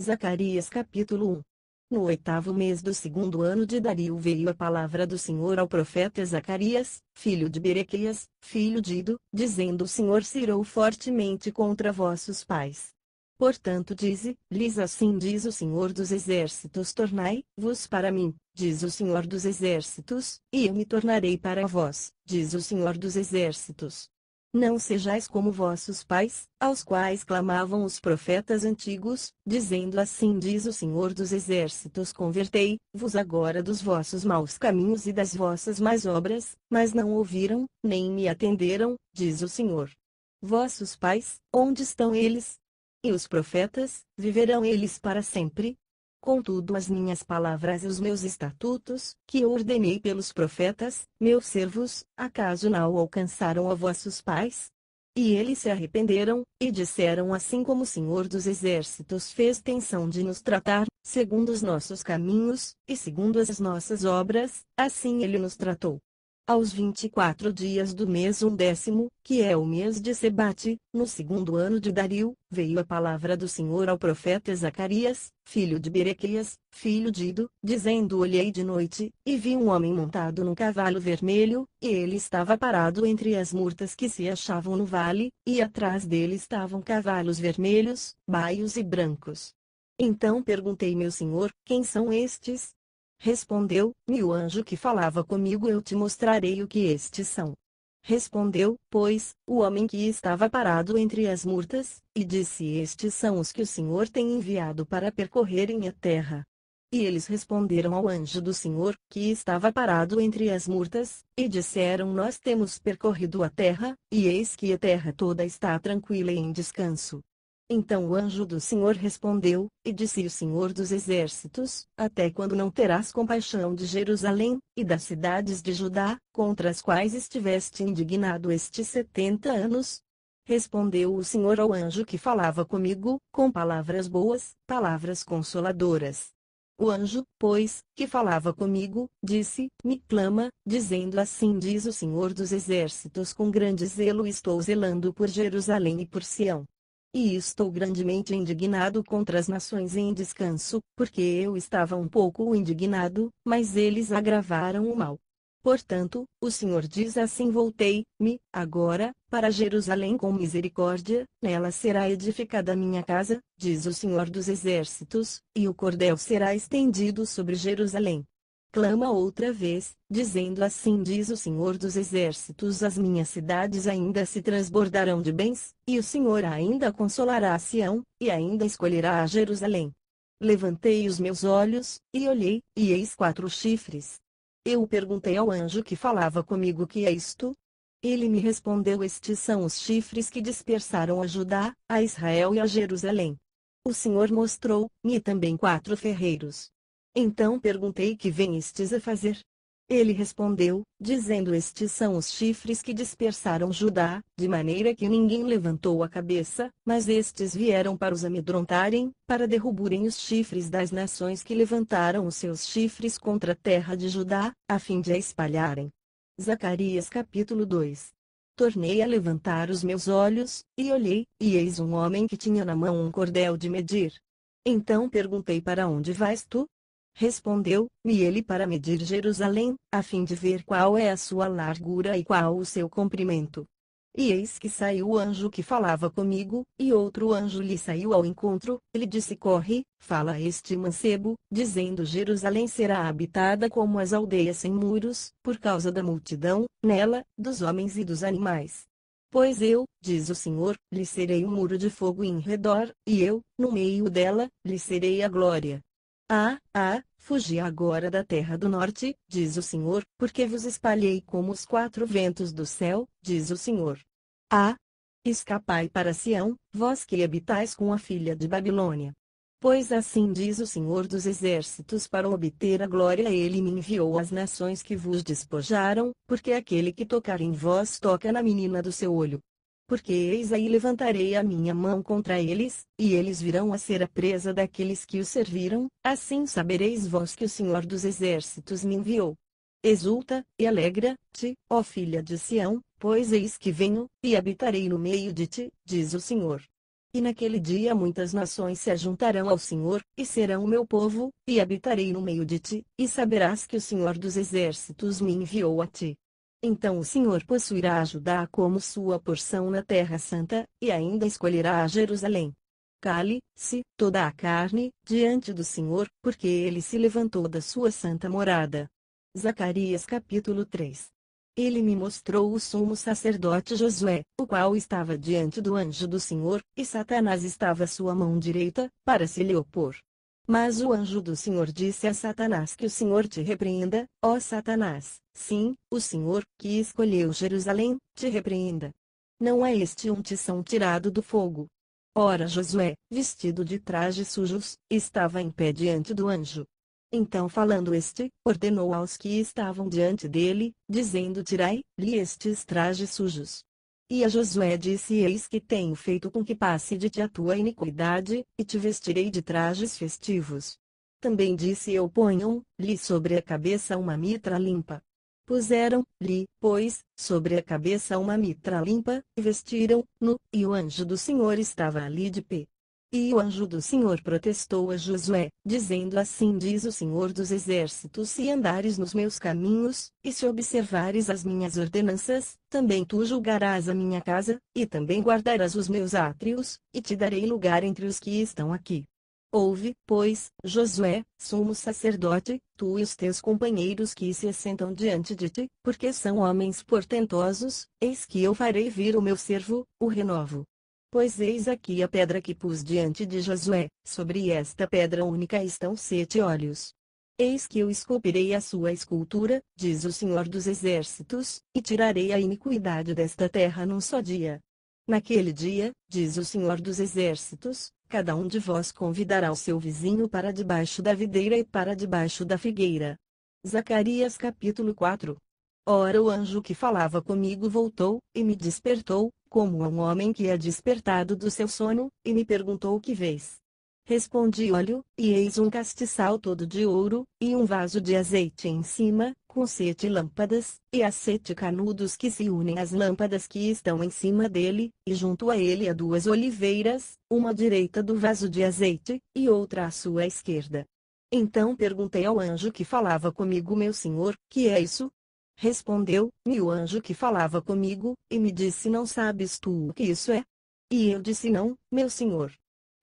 Zacarias capítulo 1 No oitavo mês do segundo ano de Dario veio a palavra do Senhor ao profeta Zacarias, filho de Berequias, filho de Ido, dizendo o Senhor cirou fortemente contra vossos pais. Portanto dize, lhes assim diz o Senhor dos Exércitos tornai-vos para mim, diz o Senhor dos Exércitos, e eu me tornarei para vós, diz o Senhor dos Exércitos. Não sejais como vossos pais, aos quais clamavam os profetas antigos, dizendo assim diz o Senhor dos Exércitos convertei-vos agora dos vossos maus caminhos e das vossas más obras, mas não ouviram, nem me atenderam, diz o Senhor. Vossos pais, onde estão eles? E os profetas, viverão eles para sempre? Contudo as minhas palavras e os meus estatutos, que eu ordenei pelos profetas, meus servos, acaso não alcançaram a vossos pais? E eles se arrependeram, e disseram assim como o Senhor dos Exércitos fez tensão de nos tratar, segundo os nossos caminhos, e segundo as nossas obras, assim ele nos tratou aos 24 dias do mês undécimo, que é o mês de Sebate, no segundo ano de Dario, veio a palavra do Senhor ao profeta Zacarias, filho de Berequias, filho de Ido, dizendo Olhei de noite, e vi um homem montado num cavalo vermelho, e ele estava parado entre as murtas que se achavam no vale, e atrás dele estavam cavalos vermelhos, baios e brancos. Então perguntei meu senhor, quem são estes? Respondeu, e o anjo que falava comigo eu te mostrarei o que estes são. Respondeu, pois, o homem que estava parado entre as murtas, e disse estes são os que o Senhor tem enviado para percorrerem a terra. E eles responderam ao anjo do Senhor, que estava parado entre as murtas, e disseram nós temos percorrido a terra, e eis que a terra toda está tranquila e em descanso. Então o anjo do Senhor respondeu, e disse o Senhor dos Exércitos, até quando não terás compaixão de Jerusalém, e das cidades de Judá, contra as quais estiveste indignado estes setenta anos? Respondeu o Senhor ao anjo que falava comigo, com palavras boas, palavras consoladoras. O anjo, pois, que falava comigo, disse, me clama, dizendo assim diz o Senhor dos Exércitos com grande zelo estou zelando por Jerusalém e por Sião e estou grandemente indignado contra as nações em descanso, porque eu estava um pouco indignado, mas eles agravaram o mal. Portanto, o Senhor diz assim: Voltei-me, agora, para Jerusalém com misericórdia, nela será edificada a minha casa, diz o Senhor dos Exércitos, e o cordel será estendido sobre Jerusalém clama outra vez, dizendo assim diz o Senhor dos Exércitos as minhas cidades ainda se transbordarão de bens, e o Senhor ainda consolará a Sião, e ainda escolherá a Jerusalém. Levantei os meus olhos, e olhei, e eis quatro chifres. Eu perguntei ao anjo que falava comigo que é isto? Ele me respondeu estes são os chifres que dispersaram a Judá, a Israel e a Jerusalém. O Senhor mostrou-me também quatro ferreiros, então perguntei que vem estes a fazer. Ele respondeu, dizendo estes são os chifres que dispersaram Judá, de maneira que ninguém levantou a cabeça, mas estes vieram para os amedrontarem, para derrubarem os chifres das nações que levantaram os seus chifres contra a terra de Judá, a fim de a espalharem. Zacarias capítulo 2 Tornei a levantar os meus olhos, e olhei, e eis um homem que tinha na mão um cordel de medir. Então perguntei para onde vais tu? Respondeu, e ele para medir Jerusalém, a fim de ver qual é a sua largura e qual o seu comprimento. E eis que saiu o anjo que falava comigo, e outro anjo lhe saiu ao encontro, ele disse corre, fala a este mancebo, dizendo Jerusalém será habitada como as aldeias sem muros, por causa da multidão, nela, dos homens e dos animais. Pois eu, diz o Senhor, lhe serei um muro de fogo em redor, e eu, no meio dela, lhe serei a glória, ah, ah, fugi agora da terra do norte, diz o Senhor, porque vos espalhei como os quatro ventos do céu, diz o Senhor. Ah! Escapai para Sião, vós que habitais com a filha de Babilônia. Pois assim diz o Senhor dos Exércitos para obter a glória ele me enviou às nações que vos despojaram, porque aquele que tocar em vós toca na menina do seu olho, porque eis aí levantarei a minha mão contra eles, e eles virão a ser a presa daqueles que os serviram, assim sabereis vós que o Senhor dos Exércitos me enviou. Exulta, e alegra-te, ó filha de Sião, pois eis que venho, e habitarei no meio de ti, diz o Senhor. E naquele dia muitas nações se ajuntarão ao Senhor, e serão o meu povo, e habitarei no meio de ti, e saberás que o Senhor dos Exércitos me enviou a ti então o Senhor possuirá Judá como sua porção na Terra Santa, e ainda escolherá a Jerusalém. Cale-se, toda a carne, diante do Senhor, porque ele se levantou da sua santa morada. Zacarias capítulo 3 Ele me mostrou o sumo sacerdote Josué, o qual estava diante do anjo do Senhor, e Satanás estava à sua mão direita, para se lhe opor. Mas o anjo do Senhor disse a Satanás que o Senhor te repreenda, ó Satanás, Sim, o Senhor, que escolheu Jerusalém, te repreenda. Não é este um tição tirado do fogo. Ora Josué, vestido de trajes sujos, estava em pé diante do anjo. Então falando este, ordenou aos que estavam diante dele, dizendo Tirai-lhe estes trajes sujos. E a Josué disse Eis que tenho feito com que passe de ti a tua iniquidade, e te vestirei de trajes festivos. Também disse eu ponham-lhe sobre a cabeça uma mitra limpa. Puseram-lhe, pois, sobre a cabeça uma mitra limpa, e vestiram-no, e o anjo do Senhor estava ali de pé. E o anjo do Senhor protestou a Josué, dizendo assim diz o Senhor dos Exércitos se andares nos meus caminhos, e se observares as minhas ordenanças, também tu julgarás a minha casa, e também guardarás os meus átrios, e te darei lugar entre os que estão aqui. Ouve, pois, Josué, sumo sacerdote, tu e os teus companheiros que se assentam diante de ti, porque são homens portentosos, eis que eu farei vir o meu servo, o renovo. Pois eis aqui a pedra que pus diante de Josué, sobre esta pedra única estão sete olhos. Eis que eu esculpirei a sua escultura, diz o Senhor dos Exércitos, e tirarei a iniquidade desta terra num só dia, Naquele dia, diz o Senhor dos Exércitos, cada um de vós convidará o seu vizinho para debaixo da videira e para debaixo da figueira. Zacarias capítulo 4 Ora o anjo que falava comigo voltou, e me despertou, como um homem que é despertado do seu sono, e me perguntou o que vês. Respondi olho, e eis um castiçal todo de ouro, e um vaso de azeite em cima, com sete lâmpadas, e as sete canudos que se unem às lâmpadas que estão em cima dele, e junto a ele há duas oliveiras, uma à direita do vaso de azeite, e outra à sua esquerda. Então perguntei ao anjo que falava comigo meu senhor, que é isso? Respondeu-me o anjo que falava comigo, e me disse não sabes tu o que isso é? E eu disse não, meu senhor.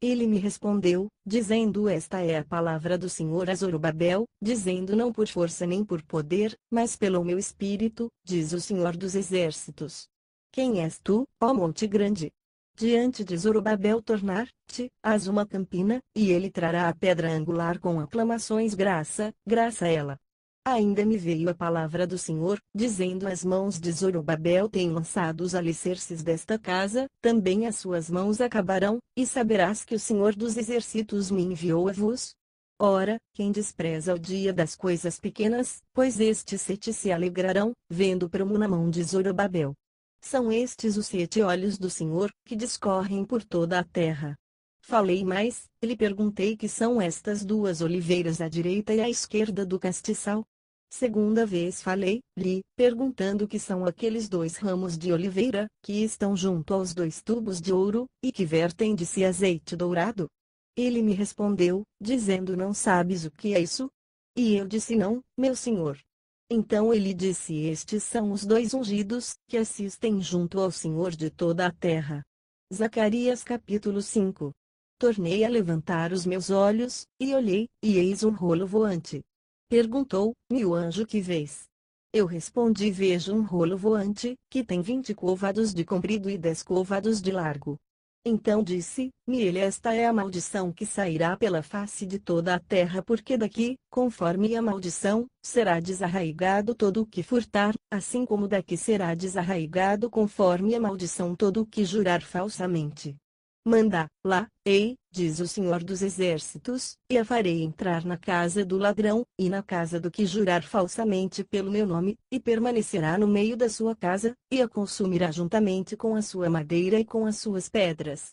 Ele me respondeu, dizendo: Esta é a palavra do Senhor a Zorobabel, dizendo: Não por força nem por poder, mas pelo meu espírito, diz o Senhor dos Exércitos. Quem és tu, ó Monte Grande? Diante de Zorobabel tornar-te, as uma campina, e ele trará a pedra angular com aclamações graça, graça ela. Ainda me veio a palavra do Senhor, dizendo: As mãos de Zorobabel têm lançado os alicerces desta casa, também as suas mãos acabarão, e saberás que o Senhor dos Exércitos me enviou a vos. Ora, quem despreza o dia das coisas pequenas, pois estes sete se alegrarão, vendo o prumo na mão de Zorobabel. São estes os sete olhos do Senhor, que discorrem por toda a terra. Falei mais, lhe perguntei que são estas duas oliveiras à direita e à esquerda do castiçal, Segunda vez falei, lhe, perguntando que são aqueles dois ramos de oliveira, que estão junto aos dois tubos de ouro, e que vertem de si azeite dourado. Ele me respondeu, dizendo não sabes o que é isso? E eu disse não, meu senhor. Então ele disse estes são os dois ungidos, que assistem junto ao senhor de toda a terra. Zacarias capítulo 5 Tornei a levantar os meus olhos, e olhei, e eis um rolo voante, Perguntou, meu anjo que vês? Eu respondi vejo um rolo voante, que tem vinte covados de comprido e dez covados de largo. Então disse, ele esta é a maldição que sairá pela face de toda a terra porque daqui, conforme a maldição, será desarraigado todo o que furtar, assim como daqui será desarraigado conforme a maldição todo o que jurar falsamente. Manda, lá, ei, diz o Senhor dos Exércitos, e a farei entrar na casa do ladrão, e na casa do que jurar falsamente pelo meu nome, e permanecerá no meio da sua casa, e a consumirá juntamente com a sua madeira e com as suas pedras.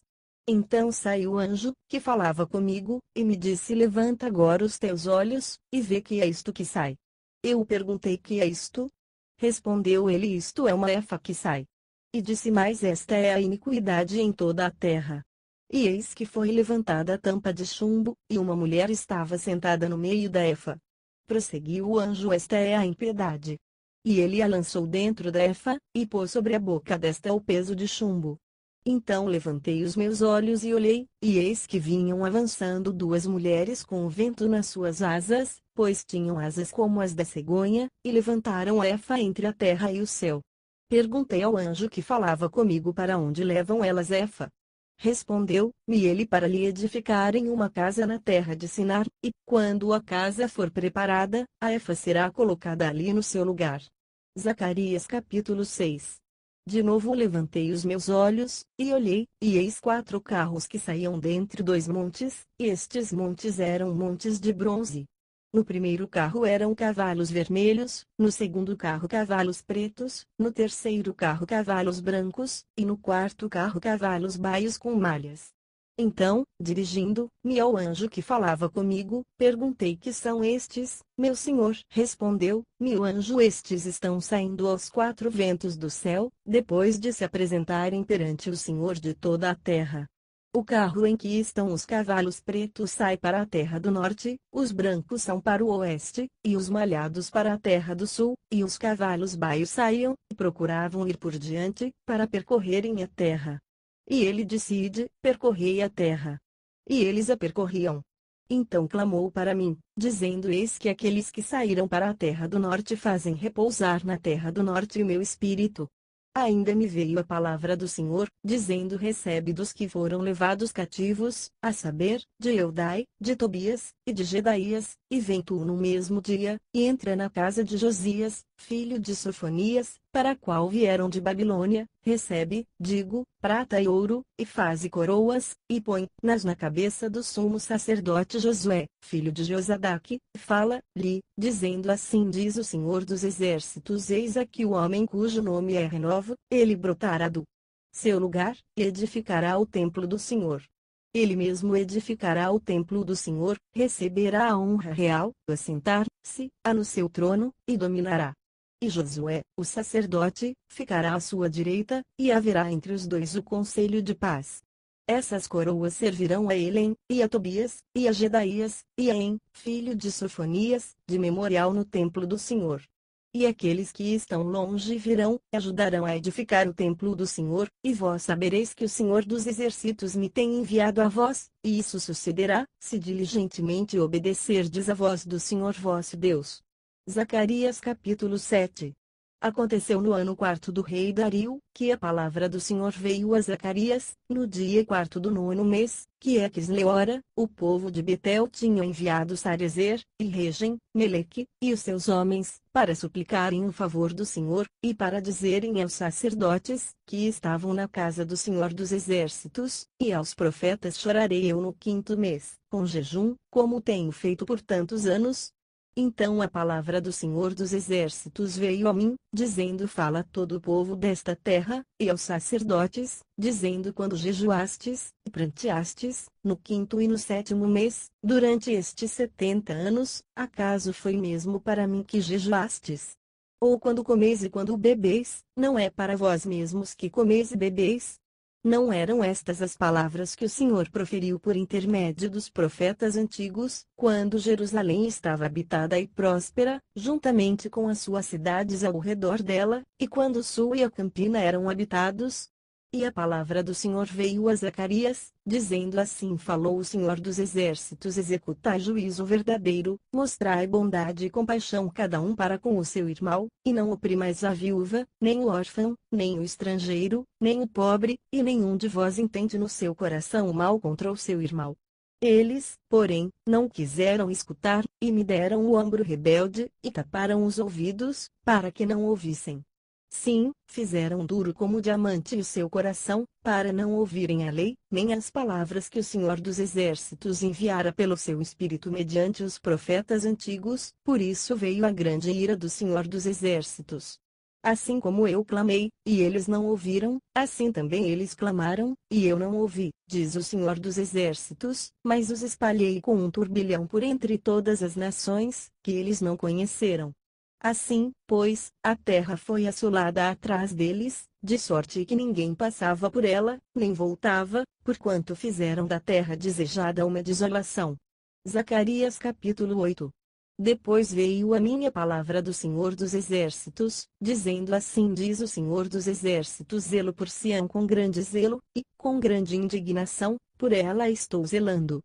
Então saiu o anjo, que falava comigo, e me disse: Levanta agora os teus olhos, e vê que é isto que sai. Eu perguntei: Que é isto? Respondeu ele: Isto é uma efa que sai. E disse mais esta é a iniquidade em toda a terra. E eis que foi levantada a tampa de chumbo, e uma mulher estava sentada no meio da efa. Prosseguiu o anjo: Esta é a impiedade. E ele a lançou dentro da efa, e pôs sobre a boca desta o peso de chumbo. Então levantei os meus olhos e olhei, e eis que vinham avançando duas mulheres com o vento nas suas asas, pois tinham asas como as da cegonha, e levantaram a efa entre a terra e o céu. Perguntei ao anjo que falava comigo para onde levam elas Efa. Respondeu-me ele para lhe edificarem uma casa na terra de Sinar, e, quando a casa for preparada, a Efa será colocada ali no seu lugar. Zacarias capítulo 6 de novo levantei os meus olhos, e olhei, e eis quatro carros que saíam dentre dois montes, e estes montes eram montes de bronze, no primeiro carro eram cavalos vermelhos, no segundo carro cavalos pretos, no terceiro carro cavalos brancos, e no quarto carro cavalos baios com malhas. Então, dirigindo, me ao é anjo que falava comigo, perguntei que são estes, meu senhor, respondeu, meu é anjo estes estão saindo aos quatro ventos do céu, depois de se apresentarem perante o senhor de toda a terra. O carro em que estão os cavalos pretos sai para a terra do norte, os brancos são para o oeste, e os malhados para a terra do sul, e os cavalos baios saíam, e procuravam ir por diante, para percorrerem a terra. E ele decide, percorrei a terra. E eles a percorriam. Então clamou para mim, dizendo: Eis que aqueles que saíram para a terra do norte fazem repousar na terra do norte o meu espírito, Ainda me veio a palavra do Senhor, dizendo: Recebe dos que foram levados cativos, a saber, de Eudai, de Tobias, e de Gedaías, e vem tu no mesmo dia, e entra na casa de Josias, filho de Sofonias, para qual vieram de Babilônia, recebe, digo, prata e ouro, e faze coroas, e põe, nas na cabeça do sumo sacerdote Josué, filho de Josadaque, fala-lhe, dizendo assim diz o Senhor dos Exércitos eis aqui o homem cujo nome é Renovo, ele brotará do seu lugar, e edificará o templo do Senhor. Ele mesmo edificará o templo do Senhor, receberá a honra real, assentar-se, a no seu trono, e dominará e Josué, o sacerdote, ficará à sua direita, e haverá entre os dois o conselho de paz. Essas coroas servirão a Elen, e a Tobias, e a Gedaías, e a En, filho de Sofonias, de memorial no templo do Senhor. E aqueles que estão longe virão, ajudarão a edificar o templo do Senhor, e vós sabereis que o Senhor dos Exércitos me tem enviado a vós, e isso sucederá, se diligentemente obedecerdes a voz do Senhor vosso Deus. Zacarias capítulo 7 Aconteceu no ano quarto do rei Dario, que a palavra do Senhor veio a Zacarias, no dia quarto do nono mês, que é Quisleora, o povo de Betel tinha enviado Sarezer, e Regem, Meleque, e os seus homens, para suplicarem o favor do Senhor, e para dizerem aos sacerdotes, que estavam na casa do Senhor dos Exércitos, e aos profetas chorarei eu no quinto mês, com jejum, como tenho feito por tantos anos, então a palavra do Senhor dos Exércitos veio a mim, dizendo: Fala a todo o povo desta terra, e aos sacerdotes, dizendo: Quando jejuastes, e pranteastes, no quinto e no sétimo mês, durante estes setenta anos, acaso foi mesmo para mim que jejuastes? Ou quando comeis e quando bebeis, não é para vós mesmos que comeis e bebeis, não eram estas as palavras que o Senhor proferiu por intermédio dos profetas antigos, quando Jerusalém estava habitada e próspera, juntamente com as suas cidades ao redor dela, e quando Sul e a Campina eram habitados, e a palavra do Senhor veio a Zacarias, dizendo assim falou o Senhor dos exércitos executai juízo verdadeiro, mostrai bondade e compaixão cada um para com o seu irmão, e não oprimais a viúva, nem o órfão, nem o estrangeiro, nem o pobre, e nenhum de vós entende no seu coração o mal contra o seu irmão. Eles, porém, não quiseram escutar, e me deram o ombro rebelde, e taparam os ouvidos, para que não ouvissem. Sim, fizeram duro como diamante o seu coração, para não ouvirem a lei, nem as palavras que o Senhor dos Exércitos enviara pelo seu Espírito mediante os profetas antigos, por isso veio a grande ira do Senhor dos Exércitos. Assim como eu clamei, e eles não ouviram, assim também eles clamaram, e eu não ouvi, diz o Senhor dos Exércitos, mas os espalhei com um turbilhão por entre todas as nações, que eles não conheceram. Assim, pois, a terra foi assolada atrás deles, de sorte que ninguém passava por ela, nem voltava, porquanto fizeram da terra desejada uma desolação. Zacarias capítulo 8 Depois veio a minha palavra do Senhor dos Exércitos, dizendo assim diz o Senhor dos Exércitos zelo por Sião com grande zelo, e, com grande indignação, por ela estou zelando,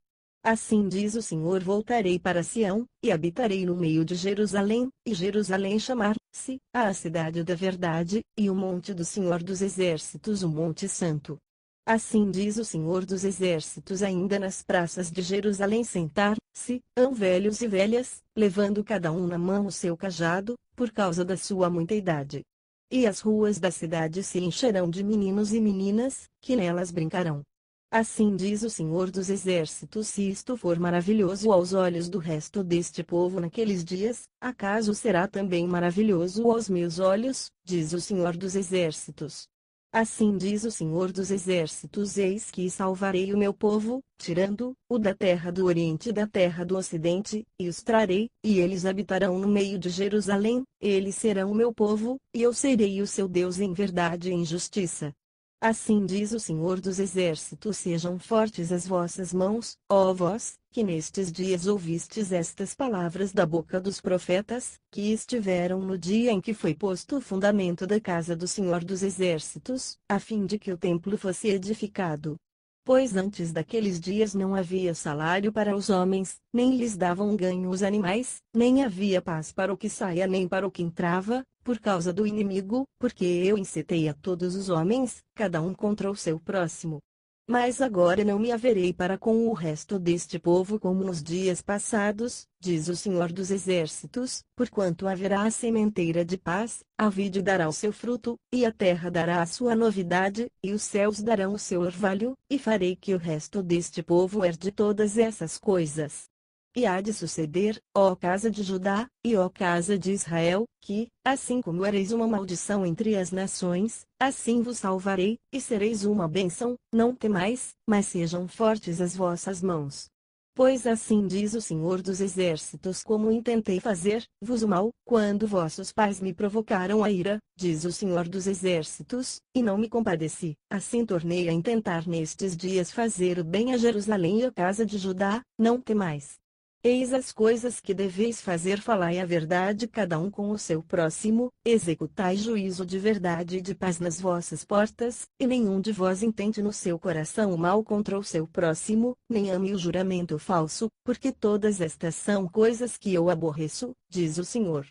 Assim diz o Senhor: Voltarei para Sião, e habitarei no meio de Jerusalém, e Jerusalém chamar-se a cidade da verdade, e o monte do Senhor dos Exércitos, o Monte Santo. Assim diz o Senhor dos Exércitos: ainda nas praças de Jerusalém sentar-se, ão velhos e velhas, levando cada um na mão o seu cajado, por causa da sua muita idade. E as ruas da cidade se encherão de meninos e meninas, que nelas brincarão. Assim diz o Senhor dos Exércitos: se isto for maravilhoso aos olhos do resto deste povo naqueles dias, acaso será também maravilhoso aos meus olhos, diz o Senhor dos Exércitos. Assim diz o Senhor dos Exércitos: Eis que salvarei o meu povo, tirando o da terra do Oriente e da terra do Ocidente, e os trarei, e eles habitarão no meio de Jerusalém, eles serão o meu povo, e eu serei o seu Deus em verdade e em justiça. Assim diz o Senhor dos Exércitos: Sejam fortes as vossas mãos, ó vós, que nestes dias ouvistes estas palavras da boca dos profetas, que estiveram no dia em que foi posto o fundamento da casa do Senhor dos Exércitos, a fim de que o templo fosse edificado. Pois antes daqueles dias não havia salário para os homens, nem lhes davam ganho os animais, nem havia paz para o que saía nem para o que entrava, por causa do inimigo, porque eu incitei a todos os homens, cada um contra o seu próximo. Mas agora não me haverei para com o resto deste povo como nos dias passados, diz o Senhor dos Exércitos, porquanto haverá a sementeira de paz, a vide dará o seu fruto, e a terra dará a sua novidade, e os céus darão o seu orvalho, e farei que o resto deste povo herde todas essas coisas. E há de suceder, ó casa de Judá, e ó casa de Israel, que, assim como ereis uma maldição entre as nações, assim vos salvarei, e sereis uma bênção, não temais, mas sejam fortes as vossas mãos. Pois assim diz o Senhor dos Exércitos como intentei fazer, vos o mal, quando vossos pais me provocaram a ira, diz o Senhor dos Exércitos, e não me compadeci, assim tornei a intentar nestes dias fazer o bem a Jerusalém e a casa de Judá, não temais. Eis as coisas que deveis fazer: falai a verdade cada um com o seu próximo, executai juízo de verdade e de paz nas vossas portas, e nenhum de vós entende no seu coração o mal contra o seu próximo, nem ame o juramento falso, porque todas estas são coisas que eu aborreço, diz o Senhor.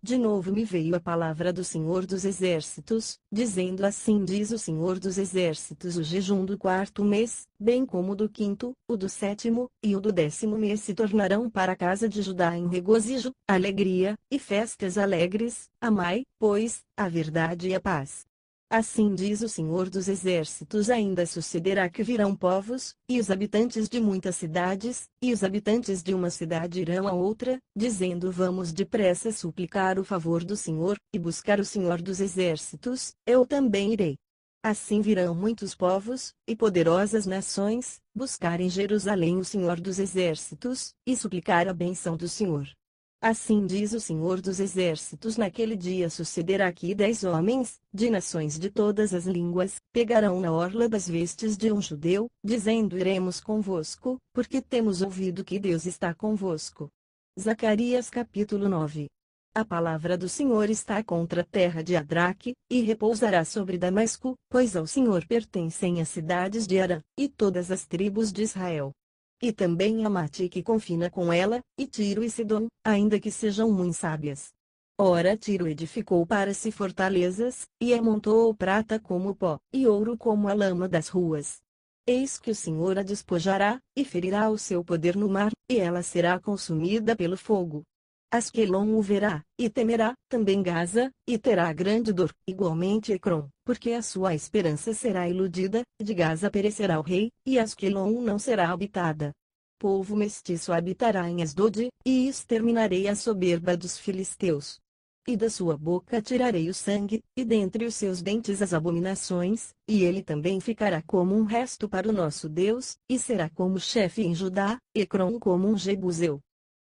De novo me veio a palavra do Senhor dos Exércitos, dizendo assim diz o Senhor dos Exércitos o jejum do quarto mês, bem como do quinto, o do sétimo, e o do décimo mês se tornarão para a casa de Judá em regozijo, alegria, e festas alegres, amai, pois, a verdade e a paz. Assim diz o Senhor dos Exércitos: ainda sucederá que virão povos, e os habitantes de muitas cidades, e os habitantes de uma cidade irão a outra, dizendo: Vamos depressa suplicar o favor do Senhor, e buscar o Senhor dos Exércitos, eu também irei. Assim virão muitos povos, e poderosas nações, buscar em Jerusalém o Senhor dos Exércitos, e suplicar a benção do Senhor. Assim diz o Senhor dos Exércitos: naquele dia sucederá que dez homens, de nações de todas as línguas, pegarão na orla das vestes de um judeu, dizendo: Iremos convosco, porque temos ouvido que Deus está convosco. Zacarias capítulo 9 a palavra do Senhor está contra a terra de Adraque, e repousará sobre Damasco, pois ao Senhor pertencem as cidades de Arã, e todas as tribos de Israel. E também amate que confina com ela, e Tiro e Sidon, ainda que sejam muito sábias. Ora Tiro edificou para si fortalezas, e amontou prata como pó, e ouro como a lama das ruas. Eis que o Senhor a despojará, e ferirá o seu poder no mar, e ela será consumida pelo fogo. Asquelon o verá, e temerá, também Gaza, e terá grande dor, igualmente Ecrom porque a sua esperança será iludida, de Gaza perecerá o rei, e Asquelon não será habitada. Povo mestiço habitará em Asdod, e exterminarei a soberba dos filisteus. E da sua boca tirarei o sangue, e dentre os seus dentes as abominações, e ele também ficará como um resto para o nosso Deus, e será como chefe em Judá, Ecrom como um Jebuseu.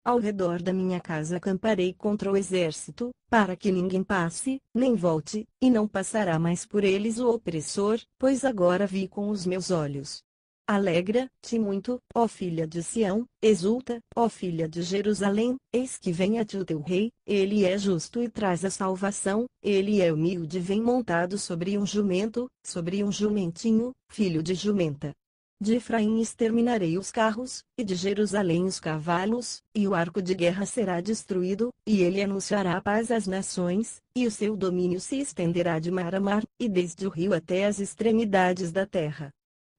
Ao redor da minha casa acamparei contra o exército, para que ninguém passe, nem volte, e não passará mais por eles o opressor, pois agora vi com os meus olhos. Alegra-te muito, ó filha de Sião, exulta, ó filha de Jerusalém, eis que vem a ti o teu rei, ele é justo e traz a salvação, ele é humilde e vem montado sobre um jumento, sobre um jumentinho, filho de jumenta de Efraim exterminarei os carros, e de Jerusalém os cavalos, e o arco de guerra será destruído, e ele anunciará paz às nações, e o seu domínio se estenderá de mar a mar, e desde o rio até as extremidades da terra.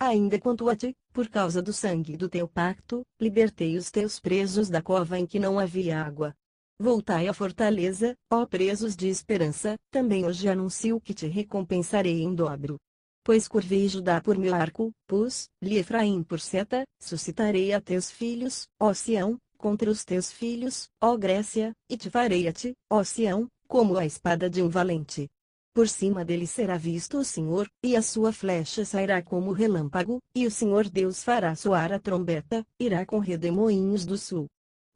Ainda quanto a ti, por causa do sangue do teu pacto, libertei os teus presos da cova em que não havia água. Voltai à fortaleza, ó presos de esperança, também hoje anuncio que te recompensarei em dobro pois curvei Judá por meu arco, pus, lhe Efraim por seta, suscitarei a teus filhos, ó Sião, contra os teus filhos, ó Grécia, e te farei a ti, ó Sião, como a espada de um valente. Por cima dele será visto o Senhor, e a sua flecha sairá como relâmpago, e o Senhor Deus fará soar a trombeta, irá com redemoinhos do sul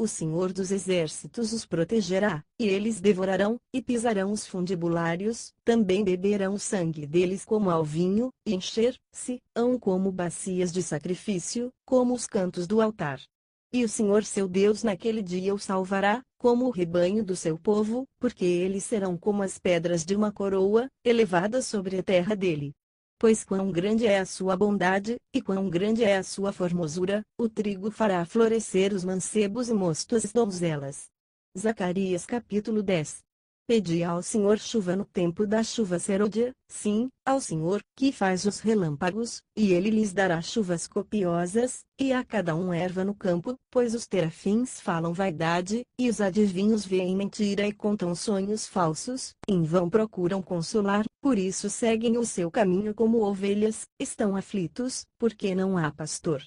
o Senhor dos Exércitos os protegerá, e eles devorarão, e pisarão os fundibulários, também beberão o sangue deles como ao vinho, e encher-se-ão como bacias de sacrifício, como os cantos do altar. E o Senhor seu Deus naquele dia o salvará, como o rebanho do seu povo, porque eles serão como as pedras de uma coroa, elevadas sobre a terra dele. Pois quão grande é a sua bondade, e quão grande é a sua formosura, o trigo fará florescer os mancebos e mostos donzelas. Zacarias capítulo 10 Pedi ao Senhor chuva no tempo da chuva serôdia, sim, ao Senhor, que faz os relâmpagos, e ele lhes dará chuvas copiosas, e a cada um erva no campo, pois os terafins falam vaidade, e os adivinhos veem mentira e contam sonhos falsos, em vão procuram consolar, por isso seguem o seu caminho como ovelhas, estão aflitos, porque não há pastor.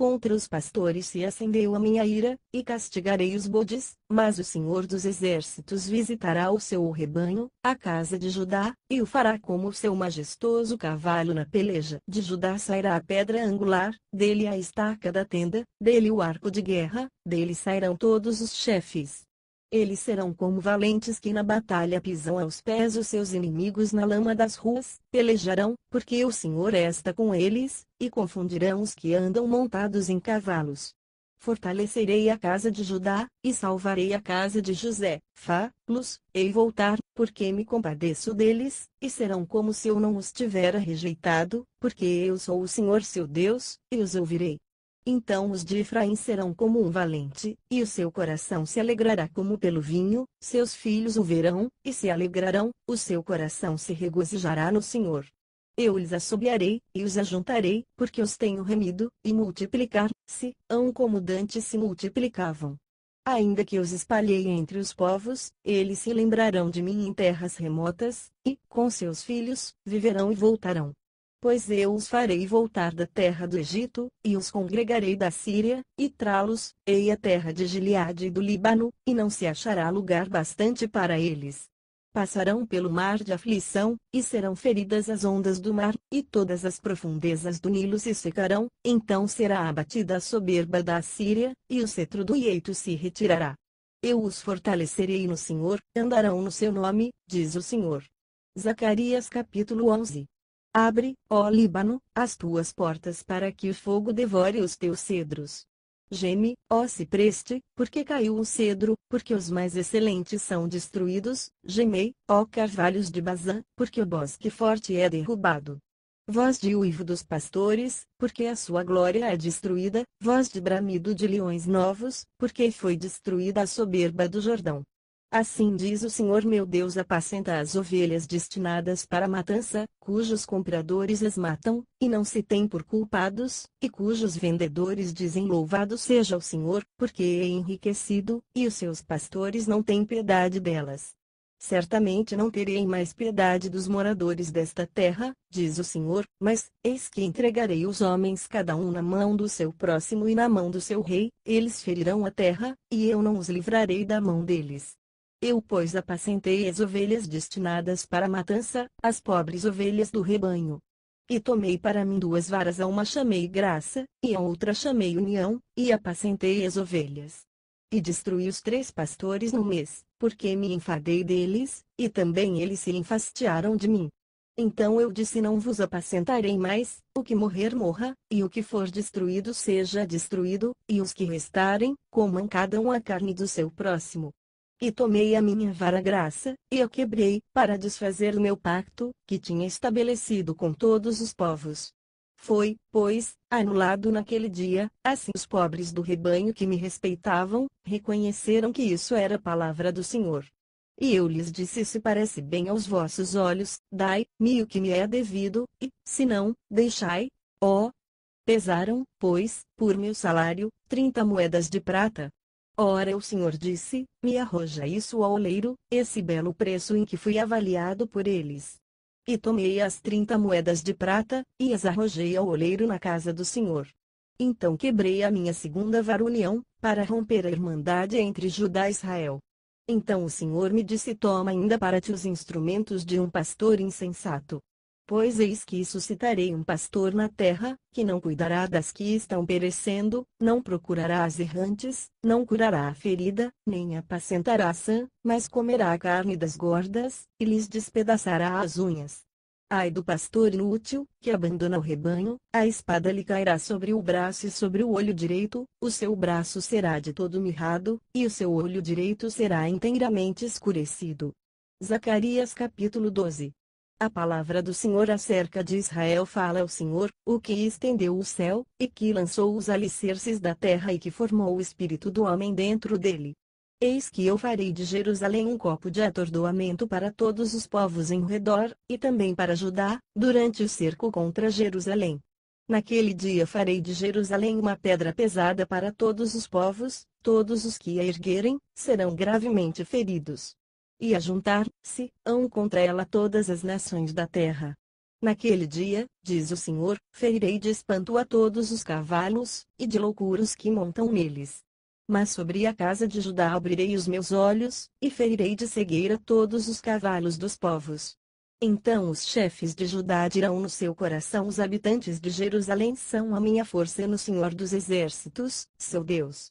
Contra os pastores se acendeu a minha ira, e castigarei os bodes, mas o Senhor dos Exércitos visitará o seu rebanho, a casa de Judá, e o fará como o seu majestoso cavalo na peleja. De Judá sairá a pedra angular, dele a estaca da tenda, dele o arco de guerra, dele sairão todos os chefes, eles serão como valentes que na batalha pisam aos pés os seus inimigos na lama das ruas, pelejarão, porque o Senhor é está com eles, e confundirão os que andam montados em cavalos. Fortalecerei a casa de Judá, e salvarei a casa de José, fá-los, ei voltar, porque me compadeço deles, e serão como se eu não os tivera rejeitado, porque eu sou o Senhor seu Deus, e os ouvirei. Então os de Efraim serão como um valente, e o seu coração se alegrará como pelo vinho, seus filhos o verão, e se alegrarão, o seu coração se regozijará no Senhor. Eu lhes assobiarei, e os ajuntarei, porque os tenho remido, e multiplicar-se-ão como dantes se multiplicavam. Ainda que os espalhei entre os povos, eles se lembrarão de mim em terras remotas, e, com seus filhos, viverão e voltarão. Pois eu os farei voltar da terra do Egito, e os congregarei da Síria, e trá-los, ei a terra de Gileade e do Líbano, e não se achará lugar bastante para eles. Passarão pelo mar de aflição, e serão feridas as ondas do mar, e todas as profundezas do Nilo se secarão, então será abatida a soberba da Síria, e o cetro do Eito se retirará. Eu os fortalecerei no Senhor, andarão no seu nome, diz o Senhor. Zacarias capítulo 11 Abre, ó Líbano, as tuas portas para que o fogo devore os teus cedros. Geme, ó cipreste, porque caiu o cedro, porque os mais excelentes são destruídos, gemei, ó carvalhos de Bazã, porque o bosque forte é derrubado. Voz de uivo dos pastores, porque a sua glória é destruída, voz de bramido de leões novos, porque foi destruída a soberba do Jordão. Assim diz o Senhor meu Deus apacenta as ovelhas destinadas para a matança, cujos compradores as matam, e não se tem por culpados, e cujos vendedores dizem louvado seja o Senhor, porque é enriquecido, e os seus pastores não têm piedade delas. Certamente não terei mais piedade dos moradores desta terra, diz o Senhor, mas, eis que entregarei os homens cada um na mão do seu próximo e na mão do seu rei, eles ferirão a terra, e eu não os livrarei da mão deles. Eu pois apacentei as ovelhas destinadas para a matança, as pobres ovelhas do rebanho. E tomei para mim duas varas, a uma chamei graça, e a outra chamei união, e apacentei as ovelhas. E destruí os três pastores no mês, porque me enfadei deles, e também eles se enfastiaram de mim. Então eu disse: Não vos apacentarei mais, o que morrer morra, e o que for destruído seja destruído, e os que restarem, comam cada um a carne do seu próximo. E tomei a minha vara graça, e a quebrei, para desfazer o meu pacto, que tinha estabelecido com todos os povos. Foi, pois, anulado naquele dia, assim os pobres do rebanho que me respeitavam, reconheceram que isso era palavra do Senhor. E eu lhes disse: Se parece bem aos vossos olhos, dai-me o que me é devido, e, se não, deixai. Ó! pesaram, pois, por meu salário, trinta moedas de prata. Ora o senhor disse, me arroja isso ao oleiro, esse belo preço em que fui avaliado por eles. E tomei as trinta moedas de prata, e as arrojei ao oleiro na casa do senhor. Então quebrei a minha segunda varunião, para romper a irmandade entre Judá e Israel. Então o Senhor me disse: Toma ainda para ti os instrumentos de um pastor insensato. Pois eis que suscitarei um pastor na terra, que não cuidará das que estão perecendo, não procurará as errantes, não curará a ferida, nem apacentará a sã, mas comerá a carne das gordas, e lhes despedaçará as unhas. Ai do pastor inútil, que abandona o rebanho, a espada lhe cairá sobre o braço e sobre o olho direito, o seu braço será de todo mirrado, e o seu olho direito será inteiramente escurecido. Zacarias capítulo 12 a palavra do Senhor acerca de Israel fala o Senhor, o que estendeu o céu, e que lançou os alicerces da terra e que formou o espírito do homem dentro dele. Eis que eu farei de Jerusalém um copo de atordoamento para todos os povos em redor, e também para Judá, durante o cerco contra Jerusalém. Naquele dia farei de Jerusalém uma pedra pesada para todos os povos, todos os que a erguerem, serão gravemente feridos e a juntar-se, hão contra ela todas as nações da terra. Naquele dia, diz o Senhor, ferirei de espanto a todos os cavalos, e de loucura que montam neles. Mas sobre a casa de Judá abrirei os meus olhos, e ferirei de cegueira todos os cavalos dos povos. Então os chefes de Judá dirão no seu coração os habitantes de Jerusalém são a minha força no Senhor dos Exércitos, seu Deus.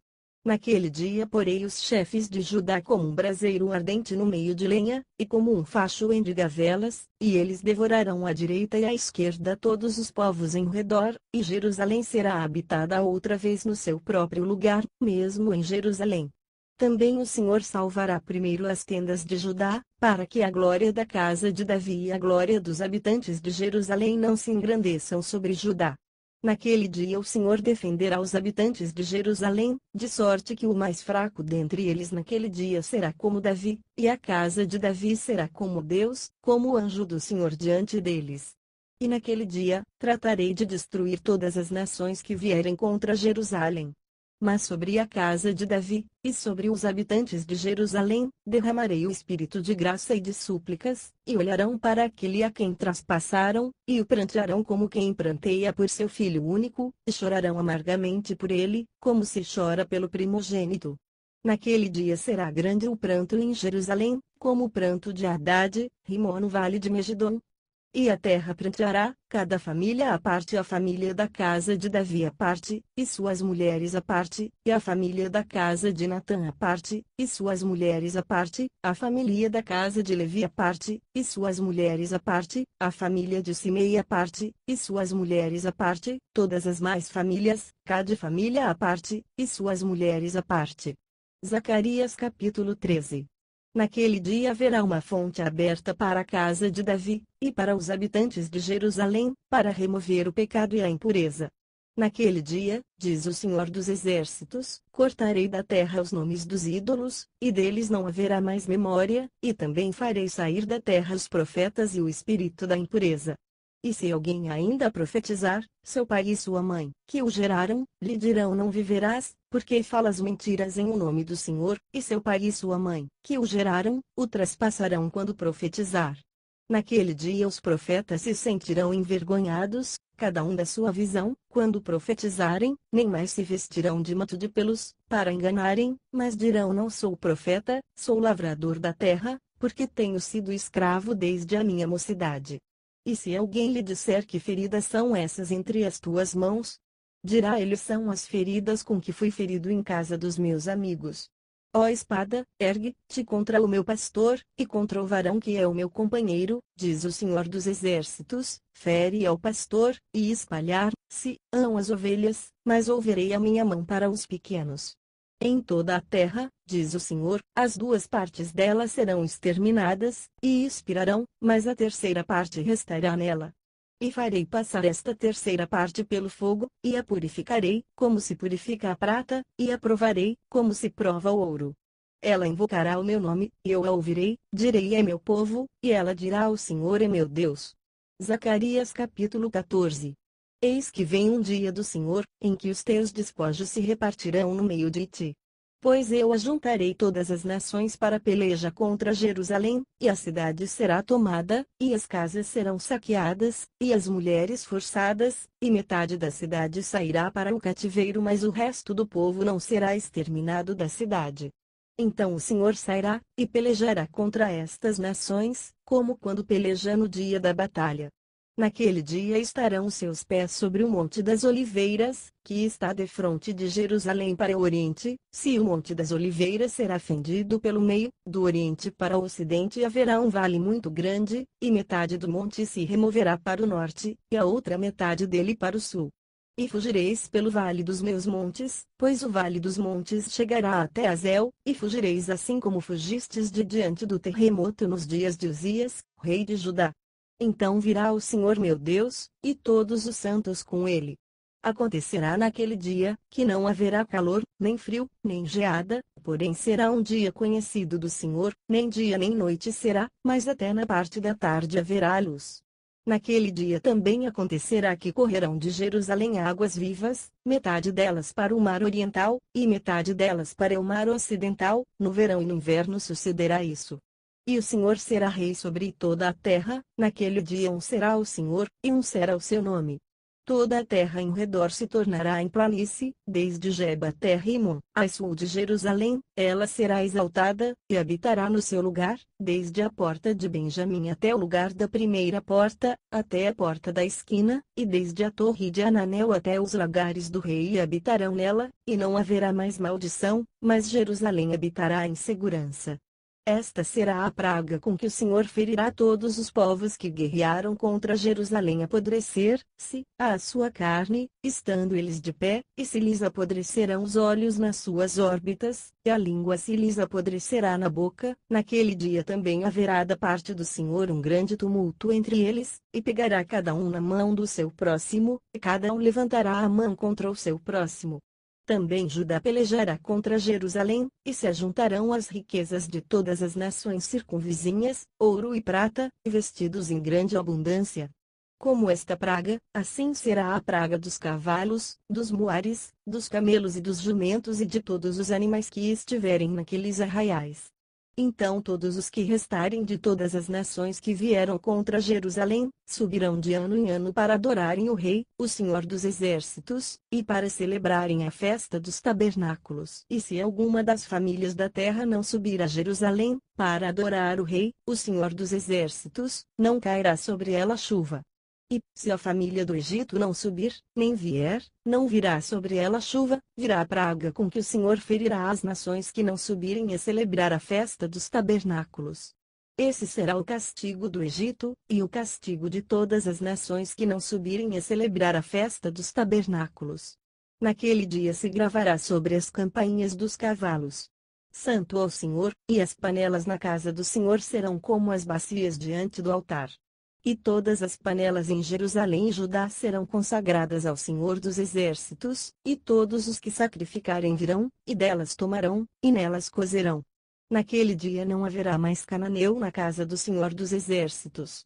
Naquele dia porei os chefes de Judá como um braseiro ardente no meio de lenha, e como um facho entre gavelas, e eles devorarão à direita e à esquerda todos os povos em redor, e Jerusalém será habitada outra vez no seu próprio lugar, mesmo em Jerusalém. Também o Senhor salvará primeiro as tendas de Judá, para que a glória da casa de Davi e a glória dos habitantes de Jerusalém não se engrandeçam sobre Judá. Naquele dia o Senhor defenderá os habitantes de Jerusalém, de sorte que o mais fraco dentre eles naquele dia será como Davi, e a casa de Davi será como Deus, como o anjo do Senhor diante deles. E naquele dia, tratarei de destruir todas as nações que vierem contra Jerusalém mas sobre a casa de Davi, e sobre os habitantes de Jerusalém, derramarei o espírito de graça e de súplicas, e olharão para aquele a quem traspassaram, e o prantearão como quem pranteia por seu filho único, e chorarão amargamente por ele, como se chora pelo primogênito. Naquele dia será grande o pranto em Jerusalém, como o pranto de Haddad, rimou no vale de Megiddo, e a terra pranteará, cada família a parte a família da casa de Davi a parte, e suas mulheres a parte, e a família da casa de Natã a parte, e suas mulheres a parte, a família da casa de Levi a parte, e suas mulheres a parte, a família de Simei a parte, e suas mulheres a parte, todas as mais famílias, cada família a parte, e suas mulheres a parte. Zacarias capítulo 13 Naquele dia haverá uma fonte aberta para a casa de Davi, e para os habitantes de Jerusalém, para remover o pecado e a impureza. Naquele dia, diz o Senhor dos Exércitos, cortarei da terra os nomes dos ídolos, e deles não haverá mais memória, e também farei sair da terra os profetas e o espírito da impureza. E se alguém ainda profetizar, seu pai e sua mãe, que o geraram, lhe dirão não viverás, porque falas mentiras em o nome do Senhor, e seu pai e sua mãe, que o geraram, o traspassarão quando profetizar. Naquele dia os profetas se sentirão envergonhados, cada um da sua visão, quando profetizarem, nem mais se vestirão de manto de pelos, para enganarem, mas dirão não sou profeta, sou lavrador da terra, porque tenho sido escravo desde a minha mocidade. E se alguém lhe disser que feridas são essas entre as tuas mãos, dirá ele são as feridas com que fui ferido em casa dos meus amigos. Ó espada, ergue-te contra o meu pastor, e contra o varão que é o meu companheiro, diz o Senhor dos Exércitos, fere ao pastor, e espalhar-se, ão as ovelhas, mas ouvirei a minha mão para os pequenos. Em toda a terra, diz o Senhor, as duas partes dela serão exterminadas, e expirarão, mas a terceira parte restará nela. E farei passar esta terceira parte pelo fogo, e a purificarei, como se purifica a prata, e a provarei, como se prova o ouro. Ela invocará o meu nome, e eu a ouvirei, direi é meu povo, e ela dirá ao Senhor é meu Deus. Zacarias capítulo 14 Eis que vem um dia do Senhor, em que os teus despojos se repartirão no meio de ti. Pois eu ajuntarei todas as nações para peleja contra Jerusalém, e a cidade será tomada, e as casas serão saqueadas, e as mulheres forçadas, e metade da cidade sairá para o cativeiro, mas o resto do povo não será exterminado da cidade. Então o Senhor sairá, e pelejará contra estas nações, como quando peleja no dia da batalha. Naquele dia estarão seus pés sobre o Monte das Oliveiras, que está defronte de Jerusalém para o Oriente, se o Monte das Oliveiras será fendido pelo meio, do Oriente para o Ocidente haverá um vale muito grande, e metade do monte se removerá para o norte, e a outra metade dele para o sul. E fugireis pelo vale dos meus montes, pois o vale dos montes chegará até Azel, e fugireis assim como fugistes de diante do terremoto nos dias de Uzias, rei de Judá. Então virá o Senhor meu Deus, e todos os santos com ele. Acontecerá naquele dia, que não haverá calor, nem frio, nem geada, porém será um dia conhecido do Senhor, nem dia nem noite será, mas até na parte da tarde haverá luz. Naquele dia também acontecerá que correrão de Jerusalém águas vivas, metade delas para o mar oriental, e metade delas para o mar ocidental, no verão e no inverno sucederá isso. E o Senhor será rei sobre toda a terra, naquele dia um será o Senhor, e um será o seu nome. Toda a terra em redor se tornará em planície, desde Jeba até Rimon, a sul de Jerusalém, ela será exaltada, e habitará no seu lugar, desde a porta de Benjamim até o lugar da primeira porta, até a porta da esquina, e desde a torre de Ananel até os lagares do rei e habitarão nela, e não haverá mais maldição, mas Jerusalém habitará em segurança. Esta será a praga com que o Senhor ferirá todos os povos que guerrearam contra Jerusalém apodrecer-se a sua carne, estando eles de pé, e se lhes apodrecerão os olhos nas suas órbitas, e a língua se lhes apodrecerá na boca. Naquele dia também haverá da parte do Senhor um grande tumulto entre eles, e pegará cada um na mão do seu próximo, e cada um levantará a mão contra o seu próximo, também Judá pelejará contra Jerusalém, e se juntarão as riquezas de todas as nações circunvizinhas, ouro e prata, vestidos em grande abundância. Como esta praga, assim será a praga dos cavalos, dos muares, dos camelos e dos jumentos e de todos os animais que estiverem naqueles arraiais. Então todos os que restarem de todas as nações que vieram contra Jerusalém, subirão de ano em ano para adorarem o Rei, o Senhor dos Exércitos, e para celebrarem a festa dos tabernáculos. E se alguma das famílias da terra não subir a Jerusalém, para adorar o Rei, o Senhor dos Exércitos, não cairá sobre ela chuva, e, se a família do Egito não subir, nem vier, não virá sobre ela chuva, virá a praga com que o Senhor ferirá as nações que não subirem a celebrar a festa dos tabernáculos. Esse será o castigo do Egito, e o castigo de todas as nações que não subirem a celebrar a festa dos tabernáculos. Naquele dia se gravará sobre as campainhas dos cavalos. Santo ao Senhor, e as panelas na casa do Senhor serão como as bacias diante do altar. E todas as panelas em Jerusalém e Judá serão consagradas ao Senhor dos Exércitos, e todos os que sacrificarem virão, e delas tomarão, e nelas cozerão. Naquele dia não haverá mais cananeu na casa do Senhor dos Exércitos,